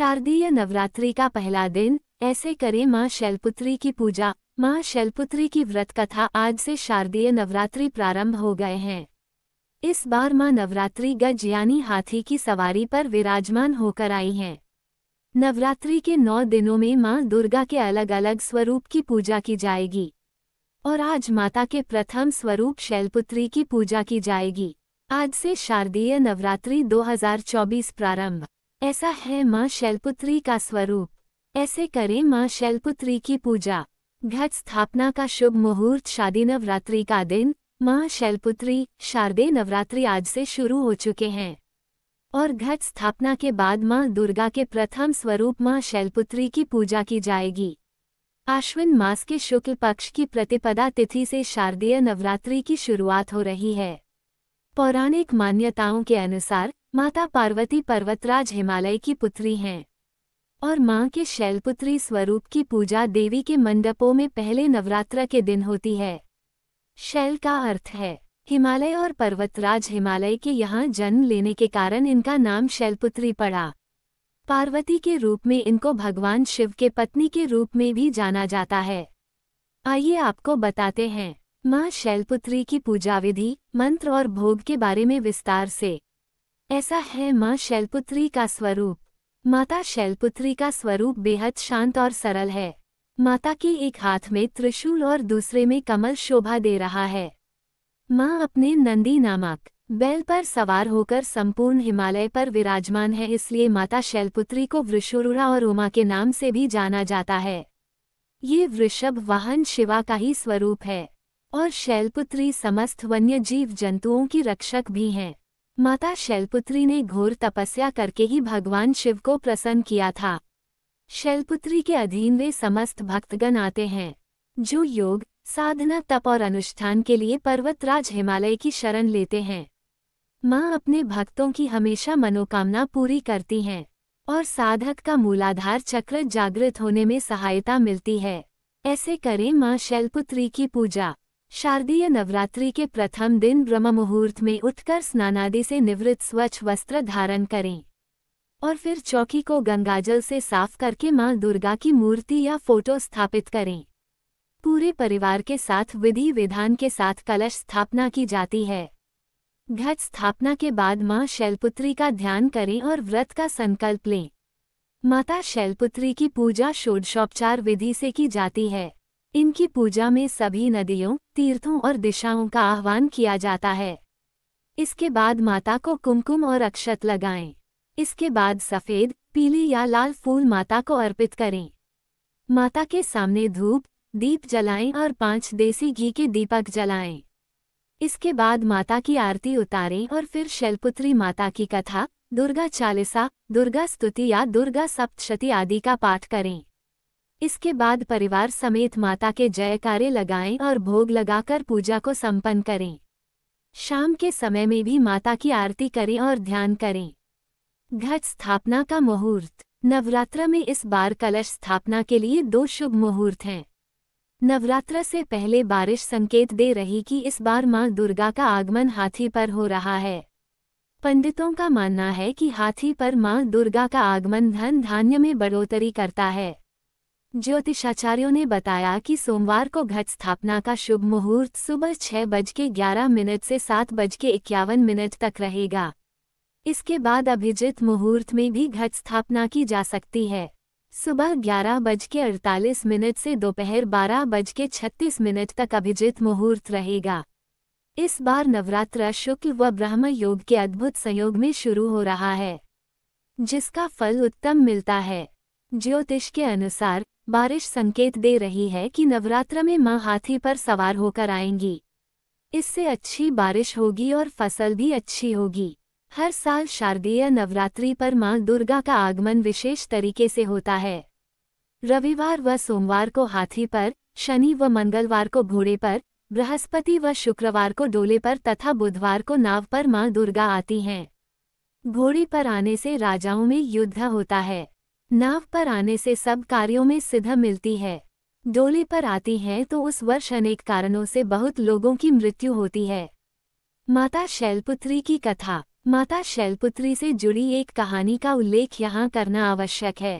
शारदीय नवरात्रि का पहला दिन ऐसे करें माँ शैलपुत्री की पूजा माँ शैलपुत्री की व्रत कथा आज से शारदीय नवरात्रि प्रारंभ हो गए हैं इस बार माँ नवरात्रि गज यानी हाथी की सवारी पर विराजमान होकर आई हैं नवरात्रि के नौ दिनों में माँ दुर्गा के अलग अलग स्वरूप की पूजा की जाएगी और आज माता के प्रथम स्वरूप शैलपुत्री की पूजा की जाएगी आज से शारदीय नवरात्रि 2024 प्रारंभ ऐसा है माँ शैलपुत्री का स्वरूप ऐसे करें माँ शैलपुत्री की पूजा घट स्थापना का शुभ मुहूर्त शादी नवरात्रि का दिन माँ शैलपुत्री शारदे नवरात्रि आज से शुरू हो चुके हैं और घट स्थापना के बाद माँ दुर्गा के प्रथम स्वरूप माँ शैलपुत्री की पूजा की जाएगी आश्विन मास के शुक्ल पक्ष की प्रतिपदा तिथि से शारदीय नवरात्रि की शुरुआत हो रही है पौराणिक मान्यताओं के अनुसार माता पार्वती पर्वतराज हिमालय की पुत्री हैं और मां के शैलपुत्री स्वरूप की पूजा देवी के मंडपों में पहले नवरात्र के दिन होती है शैल का अर्थ है हिमालय और पर्वतराज हिमालय के यहाँ जन्म लेने के कारण इनका नाम शैलपुत्री पड़ा पार्वती के रूप में इनको भगवान शिव के पत्नी के रूप में भी जाना जाता है आइए आपको बताते हैं माँ शैलपुत्री की पूजा विधि मंत्र और भोग के बारे में विस्तार से ऐसा है माँ शैलपुत्री का स्वरूप माता शैलपुत्री का स्वरूप बेहद शांत और सरल है माता के एक हाथ में त्रिशूल और दूसरे में कमल शोभा दे रहा है माँ अपने नंदी नामक बैल पर सवार होकर संपूर्ण हिमालय पर विराजमान है इसलिए माता शैलपुत्री को वृषुरुड़ा और उमा के नाम से भी जाना जाता है ये वृषभ वाहन शिवा का ही स्वरूप है और शैलपुत्री समस्त वन्य जीव जंतुओं की रक्षक भी हैं माता शैलपुत्री ने घोर तपस्या करके ही भगवान शिव को प्रसन्न किया था शैलपुत्री के अधीन वे समस्त भक्तगण आते हैं जो योग साधना तप और अनुष्ठान के लिए पर्वतराज हिमालय की शरण लेते हैं माँ अपने भक्तों की हमेशा मनोकामना पूरी करती हैं और साधक का मूलाधार चक्र जागृत होने में सहायता मिलती है ऐसे करें माँ शैलपुत्री की पूजा शारदीय नवरात्रि के प्रथम दिन ब्रह्म मुहूर्त में उठकर स्नानादि से निवृत्त स्वच्छ वस्त्र धारण करें और फिर चौकी को गंगाजल से साफ करके मां दुर्गा की मूर्ति या फोटो स्थापित करें पूरे परिवार के साथ विधि विधान के साथ कलश स्थापना की जाती है घट स्थापना के बाद मां शैलपुत्री का ध्यान करें और व्रत का संकल्प लें माता शैलपुत्री की पूजा षोडशोपचार विधि से की जाती है इनकी पूजा में सभी नदियों तीर्थों और दिशाओं का आह्वान किया जाता है इसके बाद माता को कुमकुम और अक्षत लगाएं। इसके बाद सफ़ेद पीले या लाल फूल माता को अर्पित करें माता के सामने धूप दीप जलाएं और पांच देसी घी के दीपक जलाएं। इसके बाद माता की आरती उतारें और फिर शैलपुत्री माता की कथा दुर्गा चालीसा दुर्गा स्तुति या दुर्गा सप्तशती आदि का पाठ करें इसके बाद परिवार समेत माता के जयकारे लगाएं और भोग लगाकर पूजा को संपन्न करें शाम के समय में भी माता की आरती करें और ध्यान करें घट स्थापना का मुहूर्त नवरात्र में इस बार कलश स्थापना के लिए दो शुभ मुहूर्त हैं नवरात्र से पहले बारिश संकेत दे रही कि इस बार मां दुर्गा का आगमन हाथी पर हो रहा है पंडितों का मानना है कि हाथी पर मां दुर्गा का आगमन धन धान्य में बढ़ोतरी करता है ज्योतिषाचार्यों ने बताया कि सोमवार को घट स्थापना का शुभ मुहूर्त सुबह छह बज के ग्यारह मिनट से सात बज के इक्यावन मिनट तक रहेगा इसके बाद अभिजित मुहूर्त में भी घट स्थापना की जा सकती है सुबह ग्यारह बज के अड़तालीस मिनट से दोपहर बारह बज के छत्तीस मिनट तक अभिजित मुहूर्त रहेगा इस बार नवरात्र शुक्ल व ब्रह्म योग के अद्भुत संयोग में शुरू हो रहा है जिसका फल उत्तम मिलता है ज्योतिष के अनुसार बारिश संकेत दे रही है कि नवरात्र में मां हाथी पर सवार होकर आएंगी इससे अच्छी बारिश होगी और फसल भी अच्छी होगी हर साल शारदीय नवरात्रि पर मां दुर्गा का आगमन विशेष तरीके से होता है रविवार व सोमवार को हाथी पर शनि व मंगलवार को घोड़े पर बृहस्पति व शुक्रवार को डोले पर तथा बुधवार को नाव पर मां दुर्गा आती हैं घोड़ी पर आने से राजाओं में युद्ध होता है नाव पर आने से सब कार्यों में सिद्ध मिलती है डोली पर आती हैं तो उस वर्ष अनेक कारणों से बहुत लोगों की मृत्यु होती है माता शैलपुत्री की कथा माता शैलपुत्री से जुड़ी एक कहानी का उल्लेख यहाँ करना आवश्यक है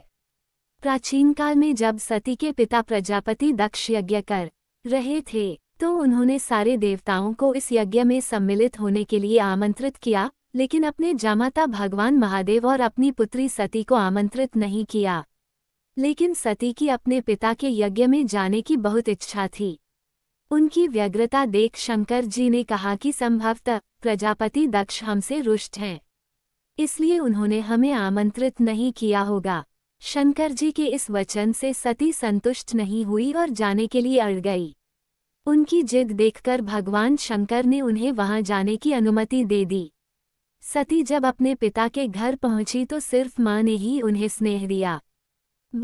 प्राचीन काल में जब सती के पिता प्रजापति दक्ष यज्ञ कर रहे थे तो उन्होंने सारे देवताओं को इस यज्ञ में सम्मिलित होने के लिए आमंत्रित किया लेकिन अपने जामाता भगवान महादेव और अपनी पुत्री सती को आमंत्रित नहीं किया लेकिन सती की अपने पिता के यज्ञ में जाने की बहुत इच्छा थी उनकी व्यग्रता देख शंकर जी ने कहा कि संभवतः प्रजापति दक्ष हमसे रुष्ट हैं इसलिए उन्होंने हमें आमंत्रित नहीं किया होगा शंकर जी के इस वचन से सती संतुष्ट नहीं हुई और जाने के लिए अड़ गई उनकी जिद देखकर भगवान शंकर ने उन्हें वहां जाने की अनुमति दे दी सती जब अपने पिता के घर पहुंची तो सिर्फ माँ ने ही उन्हें स्नेह दिया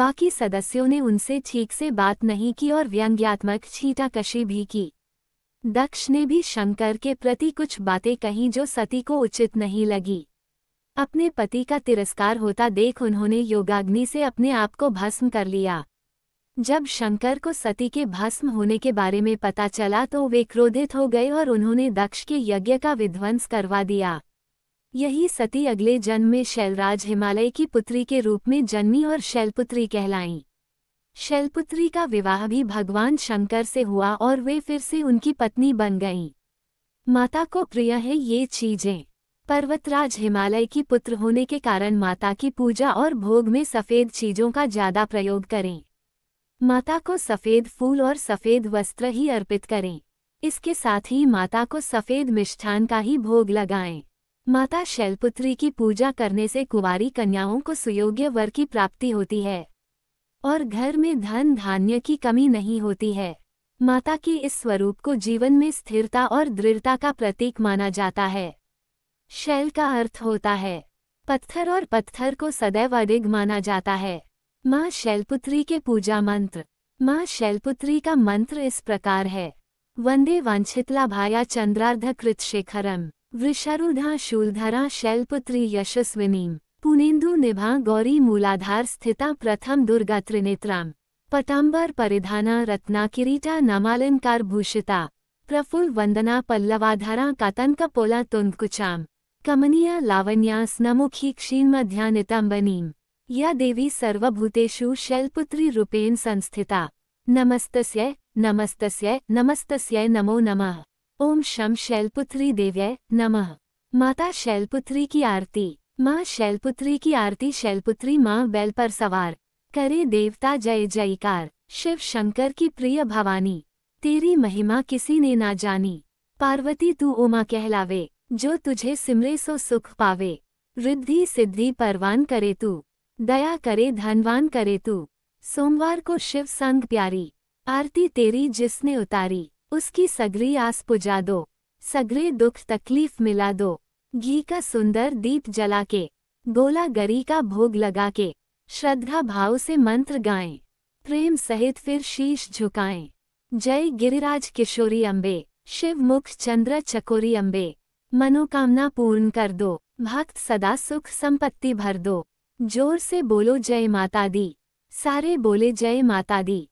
बाकी सदस्यों ने उनसे ठीक से बात नहीं की और व्यंग्यात्मक छीटाकशी भी की दक्ष ने भी शंकर के प्रति कुछ बातें कही जो सती को उचित नहीं लगी अपने पति का तिरस्कार होता देख उन्होंने योगाग्नि से अपने आप को भस्म कर लिया जब शंकर को सती के भस्म होने के बारे में पता चला तो वे क्रोधित हो गए और उन्होंने दक्ष के यज्ञ का विध्वंस करवा दिया यही सती अगले जन्म में शैलराज हिमालय की पुत्री के रूप में जन्मी और शैलपुत्री कहलाईं शैलपुत्री का विवाह भी भगवान शंकर से हुआ और वे फिर से उनकी पत्नी बन गईं माता को प्रिय है ये चीजें पर्वतराज हिमालय की पुत्र होने के कारण माता की पूजा और भोग में सफ़ेद चीजों का ज्यादा प्रयोग करें माता को सफ़ेद फूल और सफ़ेद वस्त्र ही अर्पित करें इसके साथ ही माता को सफ़ेद मिष्ठान का ही भोग लगाएं माता शैलपुत्री की पूजा करने से कुवारी कन्याओं को सुयोग्य वर की प्राप्ति होती है और घर में धन धान्य की कमी नहीं होती है माता के इस स्वरूप को जीवन में स्थिरता और दृढ़ता का प्रतीक माना जाता है शैल का अर्थ होता है पत्थर और पत्थर को सदैव अधिग माना जाता है माँ शैलपुत्री के पूजा मंत्र माँ शैलपुत्री का मंत्र इस प्रकार है वंदे वांछितला भाया चंद्रार्ध कृत शेखरम वृषारूढ़ा शूलधरा शैलपुत्री यशस्विनी पुनेन्दु निभा गौरी मूलाधार स्थिता प्रथम दुर्गा त्रिनेत्रां पटाम्बर परिधाना रत्नाकिरीटा नमालंकार भूषिता प्रफुल वंदना पल्लवाधारा पोला तुंकुचाम कमनीय लावण्या स्नमुखी क्षीणमध्यानिताम्बनीं या देवी सर्वभूतेषु शैलपुत्री रूपेण संस्थिता नमस्तस्य नमस्तस्य नमस्तस्य नमो नमः ओम शम शैलपुत्री देव्य नमः माता शैलपुत्री की आरती माँ शैलपुत्री की आरती शैलपुत्री माँ बैल पर सवार करे देवता जय जयकार शिव शंकर की प्रिय भवानी तेरी महिमा किसी ने ना जानी पार्वती तू उमा कहलावे जो तुझे सिमरे सो सुख पावे रिद्धि सिद्धि परवान करे तू दया करे धनवान करे तू सोमवार को शिव संग प्यारी आरती तेरी जिसने उतारी उसकी सगरी आस पुजा दो सगरे दुख तकलीफ मिला दो घी का सुंदर दीप जला के गोला गरी का भोग लगा के श्रद्धा भाव से मंत्र गाएं प्रेम सहित फिर शीश झुकाएं जय गिरिराज किशोरी अम्बे शिव मुख चंद्र चकोरी अम्बे मनोकामना पूर्ण कर दो भक्त सदा सुख संपत्ति भर दो जोर से बोलो जय माता दी सारे बोले जय माता दी